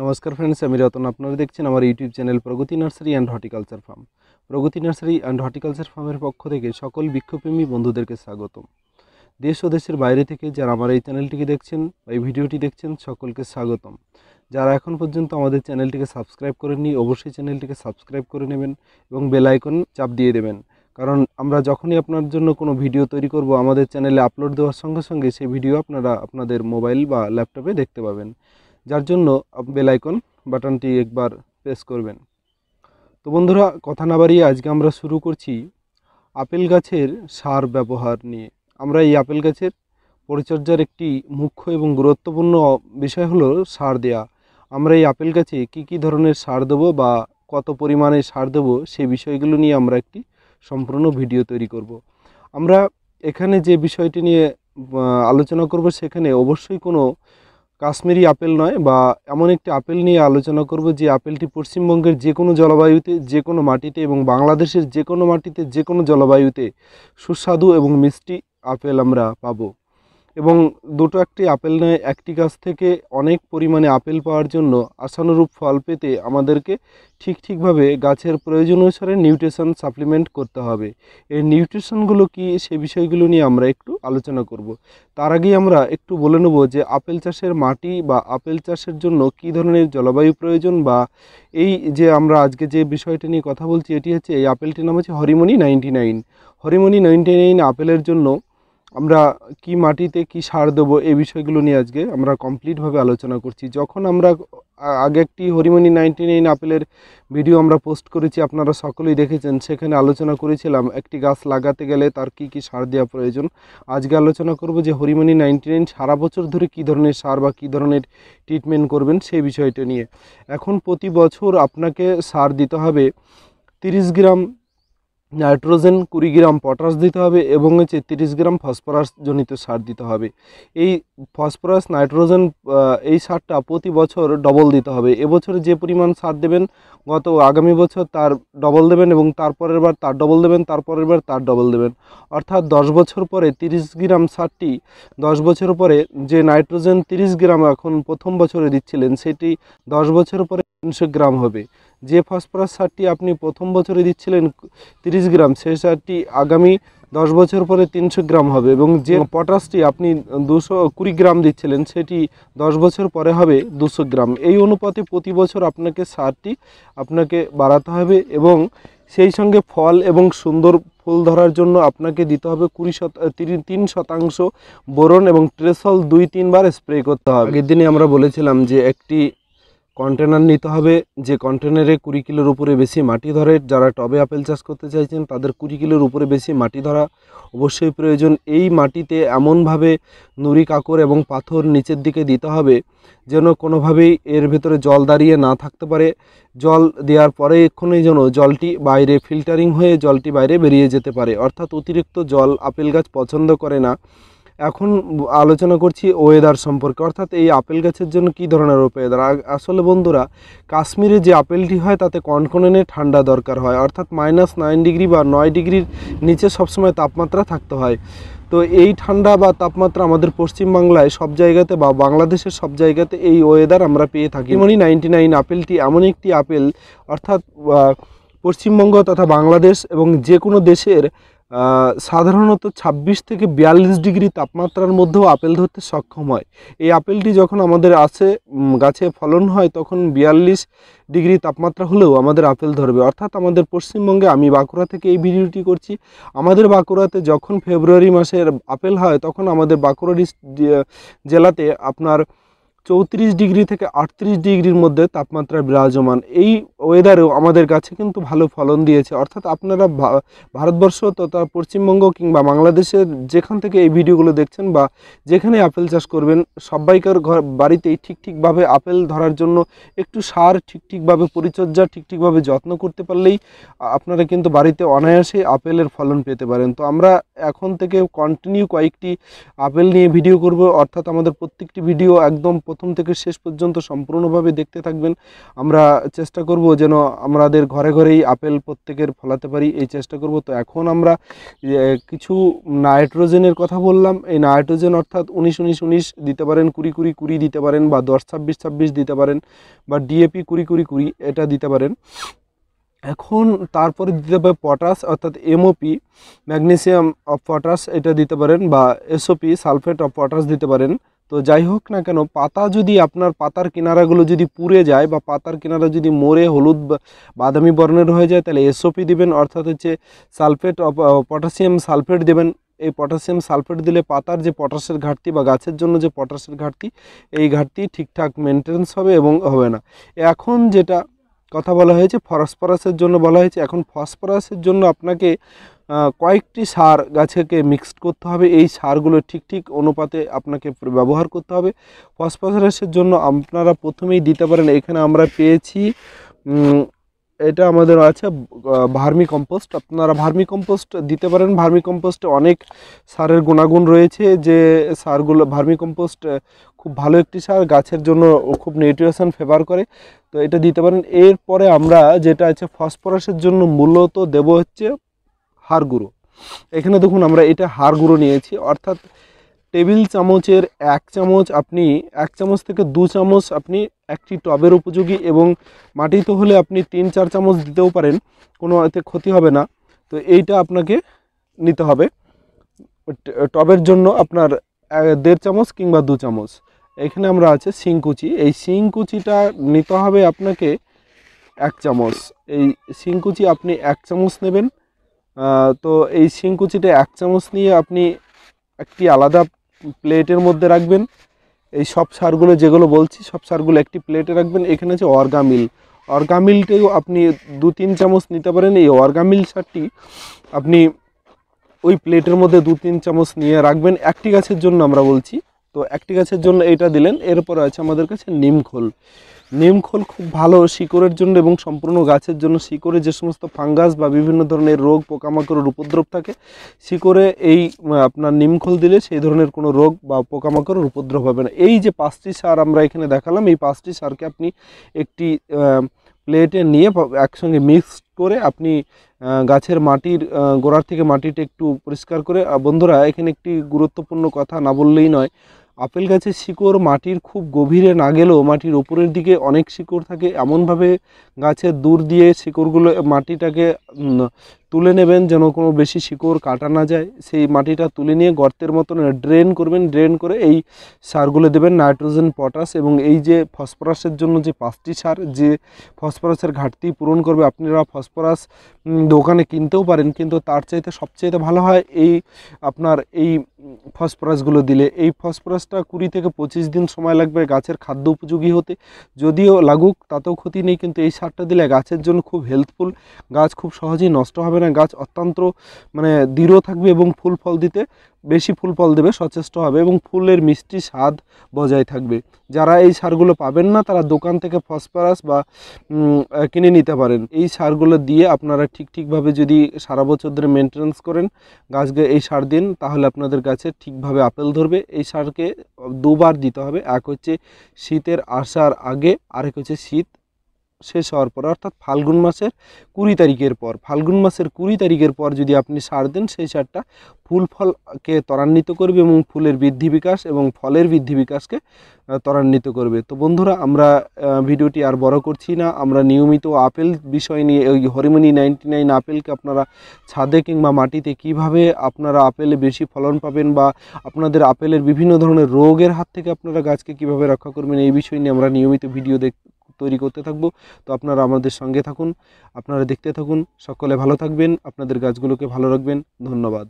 নমস্কার ফ্রেন্ডস আমি রতন আপনারা দেখছেন আমার YouTube channel Pragati nursery and horticulture farm Pragati nursery and horticulture ফার্মের পক্ষ থেকে সকল বিক্ষোভপ্রেমী বন্ধুদেরকে স্বাগতম দেশ ও দেশের বাইরে থেকে যারা আমার এই চ্যানেলটিকে দেখছেন বা এই ভিডিওটি দেখছেন সকলকে স্বাগতম যারা এখন পর্যন্ত আমাদের চ্যানেলটিকে সাবস্ক্রাইব করেননি অবশ্যই চ্যানেলটিকে সাবস্ক্রাইব করে নেবেন এবং বেল আইকন চাপ দিয়ে দেবেন কারণ আমরা যখনই আপনার জন্য কোনো ভিডিও তৈরি করব আমাদের চ্যানেলে আপলোড দেওয়ার সঙ্গে সঙ্গে সেই ভিডিও আপনারা আপনাদের মোবাইল বা ল্যাপটপে দেখতে পাবেন যার জন্য বেল আইকন বাটনটি একবার প্রেস করবেন তো বন্ধুরা কথা না বাড়িয়ে আজকে আমরা শুরু করছি আপেল গাছের সার ব্যবহার নিয়ে আমরা এই আপেল গাছের পরিচর্যার একটি মুখ্য এবং গুরুত্বপূর্ণ বিষয় হলো সার দেয়া আমরা এই আপেল গাছে কি কি ধরনের সার দেবো বা কত পরিমাণে সার দেবো সেই বিষয়গুলো নিয়ে আমরা একটি সম্পূর্ণ ভিডিও তৈরি করব। আমরা এখানে যে বিষয়টি নিয়ে আলোচনা করব সেখানে অবশ্যই কোনো কাশ্মীরি আপেল নয় বা এমন একটি আপেল নিয়ে আলোচনা করব যে আপেলটি পশ্চিমবঙ্গের যে কোনো জলবায়ুতে যে কোনো মাটিতে এবং বাংলাদেশের যে কোনো মাটিতে যে কোনো জলবায়ুতে সুস্বাদু এবং মিষ্টি আপেল আমরা পাবো এবং দুটো একটি আপেল নয় একটি গাছ থেকে অনেক পরিমাণে আপেল পাওয়ার জন্য আশানুরূপ ফল পেতে আমাদেরকে ঠিক ঠিকভাবে গাছের প্রয়োজন অনুসারে নিউট্রিশন সাপ্লিমেন্ট করতে হবে এই নিউট্রিশনগুলো কি সে বিষয়গুলো নিয়ে আমরা একটু আলোচনা করব। তার আগেই আমরা একটু বলে নেব যে আপেল চাষের মাটি বা আপেল চাষের জন্য কি ধরনের জলবায়ু প্রয়োজন বা এই যে আমরা আজকে যে বিষয়টা নিয়ে কথা বলছি এটি হচ্ছে এই আপেলটির নাম হচ্ছে Harimoni ninety nine Harimoni ninety nine আপেলের জন্য আমরা কি মাটিতে কি সার দেবো এই বিষয়গুলো নিয়ে আজকে আমরা কমপ্লিটভাবে আলোচনা করছি যখন আমরা আগে একটি হরিমণি নাইনটি নাইন আপেলের ভিডিও আমরা পোস্ট করেছি আপনারা সকলেই দেখেছেন সেখানে আলোচনা করেছিলাম একটি গাছ লাগাতে গেলে তার কি কি সার দেওয়া প্রয়োজন আজকে আলোচনা করব যে হরিমণি নাইনটি নাইন সারা বছর ধরে কি ধরনের সার বা কি ধরনের ট্রিটমেন্ট করবেন সেই বিষয়টা নিয়ে এখন প্রতি বছর আপনাকে সার দিতে হবে তিরিশ গ্রাম নাইট্রোজেন কুড়ি গ্রাম পটাশ দিতে হবে এবং হচ্ছে তিরিশ গ্রাম ফসফরাস জনিত সার দিতে হবে এই ফসফরাস নাইট্রোজেন এই সারটা প্রতি বছর ডবল দিতে হবে এবছর যে পরিমাণ সার দেবেন গত আগামী বছর তার ডবল দেবেন এবং তারপরের বার তার ডবল দেবেন তারপরের বার তার ডবল দেবেন অর্থাৎ দশ বছর পরে তিরিশ গ্রাম সারটি দশ বছর পরে যে নাইট্রোজেন তিরিশ গ্রাম এখন প্রথম বছরে দিচ্ছিলেন সেটি দশ বছর পরে তিনশো গ্রাম হবে যে ফসফরাস সারটি আপনি প্রথম বছরে দিচ্ছিলেন তিরিশ গ্রাম সেই সারটি আগামী দশ বছর পরে তিনশো গ্রাম হবে এবং যে পটাশটি আপনি দুশো কুড়ি গ্রাম দিচ্ছিলেন সেটি দশ বছর পরে হবে দুশো গ্রাম এই অনুপাতে প্রতি বছর আপনাকে সারটি আপনাকে বাড়াতে হবে এবং সেই সঙ্গে ফল এবং সুন্দর ফুল ধরার জন্য আপনাকে দিতে হবে কুড়ি শতা তিন শতাংশ বোরন এবং ট্রেসল দুই তিনবার স্প্রে করতে হবে আগের দিনে আমরা বলেছিলাম যে একটি কন্টেনার নিতে হবে যে কন্টেনারে কুড়ি কিলোর উপরে বেশি মাটি ধরে যারা টবে আপেল চাষ করতে চাইছেন তাদের কুড়ি কিলোর উপরে বেশি মাটি ধরা অবশ্যই প্রয়োজন এই মাটিতে এমনভাবে নুড়ি কাকর এবং পাথর নিচের দিকে দিতে হবে যেন কোনোভাবেই এর ভেতরে জল দাঁড়িয়ে না থাকতে পারে জল দেওয়ার পরে এক্ষুনি যেন জলটি বাইরে ফিল্টারিং হয়ে জলটি বাইরে বেরিয়ে যেতে পারে অর্থাৎ অতিরিক্ত জল আপেল গাছ পছন্দ করে না এখন আলোচনা করছি ওয়েদার সম্পর্কে অর্থাৎ এই আপেল গাছের জন্য কি ধরনের ওয়েদার আসলে বন্ধুরা কাশ্মীরে যে আপেলটি হয় তাতে কনকনে ঠান্ডা দরকার হয় অর্থাৎ মাইনাস নাইন ডিগ্রি বা নয় ডিগ্রির নিচে সবসময় তাপমাত্রা থাকতে হয় তো এই ঠান্ডা বা তাপমাত্রা আমাদের পশ্চিমবাংলায় সব জায়গাতে বা বাংলাদেশের সব জায়গাতে এই ওয়েদার আমরা পেয়ে থাকি মনি নাইনটি নাইন আপেলটি এমন একটি আপেল অর্থাৎ পশ্চিমবঙ্গ তথা বাংলাদেশ এবং যে কোনো দেশের সাধারণত ২৬ থেকে বিয়াল্লিশ ডিগ্রি তাপমাত্রার মধ্যেও আপেল ধরতে সক্ষম হয় এই আপেলটি যখন আমাদের আছে গাছে ফলন হয় তখন বিয়াল্লিশ ডিগ্রি তাপমাত্রা হলেও আমাদের আপেল ধরবে অর্থাৎ আমাদের পশ্চিমবঙ্গে আমি বাঁকুড়া থেকে এই ভিডিওটি করছি আমাদের বাঁকুড়াতে যখন ফেব্রুয়ারি মাসের আপেল হয় তখন আমাদের বাঁকুড়া জেলাতে আপনার চৌত্রিশ ডিগ্রি থেকে আটত্রিশ ডিগ্রির মধ্যে তাপমাত্রা বিরাজমান এই ওয়েদারেও আমাদের কাছে কিন্তু ভালো ফলন দিয়েছে অর্থাৎ আপনারা ভারতবর্ষ তথা পশ্চিমবঙ্গ কিংবা বাংলাদেশের যেখান থেকে এই ভিডিওগুলো দেখছেন বা যেখানে আপেল চাষ করবেন সবাইকার ঘর বাড়িতেই ঠিক ঠিকভাবে আপেল ধরার জন্য একটু সার ঠিক ঠিকভাবে পরিচর্যা ঠিক ঠিকভাবে যত্ন করতে পারলেই আপনারা কিন্তু বাড়িতে অনায়াসে আপেলের ফলন পেতে পারেন তো আমরা এখন থেকে কন্টিনিউ কয়েকটি আপেল নিয়ে ভিডিও করব অর্থাৎ আমাদের প্রত্যেকটি ভিডিও একদম প্রথম থেকে শেষ পর্যন্ত সম্পূর্ণভাবে দেখতে থাকবেন আমরা চেষ্টা করব যেন আমাদের ঘরে ঘরেই আপেল প্রত্যেকের ফলাতে পারি এই চেষ্টা করব তো এখন আমরা কিছু নাইট্রোজেনের কথা বললাম এই নাইট্রোজেন অর্থাৎ উনিশ উনিশ উনিশ দিতে পারেন কুড়ি কুড়ি কুড়ি দিতে পারেন বা দশ ছাব্বিশ ছাব্বিশ দিতে পারেন বা ডিএপি কুড়ি কুড়ি কুড়ি এটা দিতে পারেন এখন তারপরে দিতে হবে পটাশ অর্থাৎ এমওপি ম্যাগনেসিয়াম অফ পটাশ এটা দিতে পারেন বা এসওপি সালফেট অফ পটাশ দিতে পারেন তো যাই হোক না কেন পাতা যদি আপনার পাতার কিনারাগুলো যদি পুড়ে যায় বা পাতার কিনারা যদি মরে হলুদ বাদামি বর্ণের হয়ে যায় তাহলে এসওপি দিবেন অর্থাৎ হচ্ছে সালফেট অফ পটাশিয়াম সালফেট দেবেন এই পটাশিয়াম সালফেট দিলে পাতার যে পটাশের ঘাটতি বা গাছের জন্য যে পটাশের ঘাটতি এই ঘাটতি ঠিকঠাক মেনটেন্স হবে এবং হবে না এখন যেটা কথা বলা হয়েছে ফসফরাসের জন্য বলা হয়েছে এখন ফসফরাসের জন্য আপনাকে কয়েকটি সার গাছেকে মিক্সড করতে হবে এই সারগুলো ঠিক ঠিক অনুপাতে আপনাকে ব্যবহার করতে হবে ফসফরাসের জন্য আপনারা প্রথমেই দিতে পারেন এখানে আমরা পেয়েছি এটা আমাদের আছে ভার্মি কম্পোস্ট আপনারা ভার্মি কম্পোস্ট দিতে পারেন ভার্মি কম্পোস্টে অনেক সারের গুণাগুণ রয়েছে যে সারগুলো ভার্মি কম্পোস্ট খুব ভালো একটি সার গাছের জন্য খুব নিউট্রিশন ফেভার করে তো এটা দিতে পারেন এরপরে আমরা যেটা আছে ফসফরাসের জন্য মূলত দেব হচ্ছে হাড় গুঁড়ো এখানে দেখুন আমরা এটা হাড় গুঁড়ো নিয়েছি অর্থাৎ টেবিল চামচের এক চামচ আপনি এক চামচ থেকে দু চামচ আপনি একটি টবের উপযোগী এবং মাটিতে হলে আপনি তিন চার চামচ দিতেও পারেন কোনো এতে ক্ষতি হবে না তো এইটা আপনাকে নিতে হবে টবের জন্য আপনার দেড় চামচ কিংবা দু চামচ এখানে আমরা আছে শিঙ্কুচি এই শিঙ্কুচিটা নিতে হবে আপনাকে এক চামচ এই শিঙ্কুচি আপনি এক চামচ নেবেন তো এই শিঙ্কুচিটা এক চামচ নিয়ে আপনি একটি আলাদা প্লেটের মধ্যে রাখবেন এই সব সারগুলো যেগুলো বলছি সব সারগুলো একটি প্লেটে রাখবেন এখানে আছে অর্গামিল অর্গামিলটাও আপনি দু তিন চামচ নিতে পারেন এই অর্গামিল সারটি আপনি ওই প্লেটের মধ্যে দু তিন চামচ নিয়ে রাখবেন একটি গাছের জন্য আমরা বলছি তো একটি গাছের জন্য এইটা দিলেন এরপর আছে আমাদের কাছে নিমখোল নিমখোল খুব ভালো শিকড়ের জন্য এবং সম্পূর্ণ গাছের জন্য শিকড়ে যে সমস্ত ফাঙ্গাস বা বিভিন্ন ধরনের রোগ পোকামাকড়ের উপদ্রব থাকে শিকড়ে এই আপনার নিমখোল দিলে সেই ধরনের কোনো রোগ বা পোকামাকড়ের উপদ্রব হবে না এই যে পাঁচটি সার আমরা এখানে দেখালাম এই পাঁচটি সারকে আপনি একটি প্লেটে নিয়ে একসঙ্গে মিক্স করে আপনি গাছের মাটির গোড়ার থেকে মাটিটা একটু পরিষ্কার করে বন্ধুরা এখানে একটি গুরুত্বপূর্ণ কথা না বললেই নয় আপেল গাছের শিকড় মাটির খুব গভীরে না গেলেও মাটির ওপরের দিকে অনেক শিকড় থাকে এমনভাবে গাছের দূর দিয়ে শিকড়গুলো মাটিটাকে তুলে নেবেন যেন কোনো বেশি শিকড় কাটা না যায় সেই মাটিটা তুলে নিয়ে গর্তের মতন ড্রেন করবেন ড্রেন করে এই সারগুলো দেবেন নাইট্রোজেন পটাশ এবং এই যে ফসফরাসের জন্য যে পাঁচটি সার যে ফসফরাসের ঘাটতি পূরণ করবে আপনারা ফসফরাস দোকানে কিনতেও পারেন কিন্তু তার চাইতে সবচাইতে ভালো হয় এই আপনার এই ফসফরাসগুলো দিলে এই ফসফরাসটা কুড়ি থেকে পঁচিশ দিন সময় লাগবে গাছের খাদ্য উপযোগী হতে যদিও লাগুক তাতেও ক্ষতি নেই কিন্তু এই সারটা দিলে গাছের জন্য খুব হেল্পফুল গাছ খুব সহজেই নষ্ট হবে না ধরনের গাছ অত্যন্ত মানে দৃঢ় থাকবে এবং ফুল ফল দিতে বেশি ফুল ফল দেবে সচেষ্ট হবে এবং ফুলের মিষ্টি স্বাদ বজায় থাকবে যারা এই সারগুলো পাবেন না তারা দোকান থেকে ফসফরাস বা কিনে নিতে পারেন এই সারগুলো দিয়ে আপনারা ঠিক ঠিকভাবে যদি সারা বছর ধরে মেনটেন্স করেন গাছকে এই সার দিন তাহলে আপনাদের গাছে ঠিকভাবে আপেল ধরবে এই সারকে দুবার দিতে হবে এক হচ্ছে শীতের আসার আগে আরেক হচ্ছে শীত শেষ হওয়ার পর অর্থাৎ ফাল্গুন মাসের কুড়ি তারিখের পর ফাল্গুন মাসের কুড়ি তারিখের পর যদি আপনি সার দেন সেই সারটা ফুল ফলকে ত্বরান্বিত করবে এবং ফুলের বৃদ্ধি বিকাশ এবং ফলের বৃদ্ধি বিকাশকে ত্বরান্বিত করবে তো বন্ধুরা আমরা ভিডিওটি আর বড় করছি না আমরা নিয়মিত আপেল বিষয় নিয়ে ওই হরিমনি নাইনটি নাইন আপেলকে আপনারা ছাদে কিংবা মাটিতে কিভাবে আপনারা আপেলে বেশি ফলন পাবেন বা আপনাদের আপেলের বিভিন্ন ধরনের রোগের হাত থেকে আপনারা গাছকে কিভাবে রক্ষা করবেন এই বিষয় নিয়ে আমরা নিয়মিত ভিডিও দেখ তৈরি করতে থাকবো তো আপনারা আমাদের সঙ্গে থাকুন আপনারা দেখতে থাকুন সকলে ভালো থাকবেন আপনাদের গাছগুলোকে ভালো রাখবেন ধন্যবাদ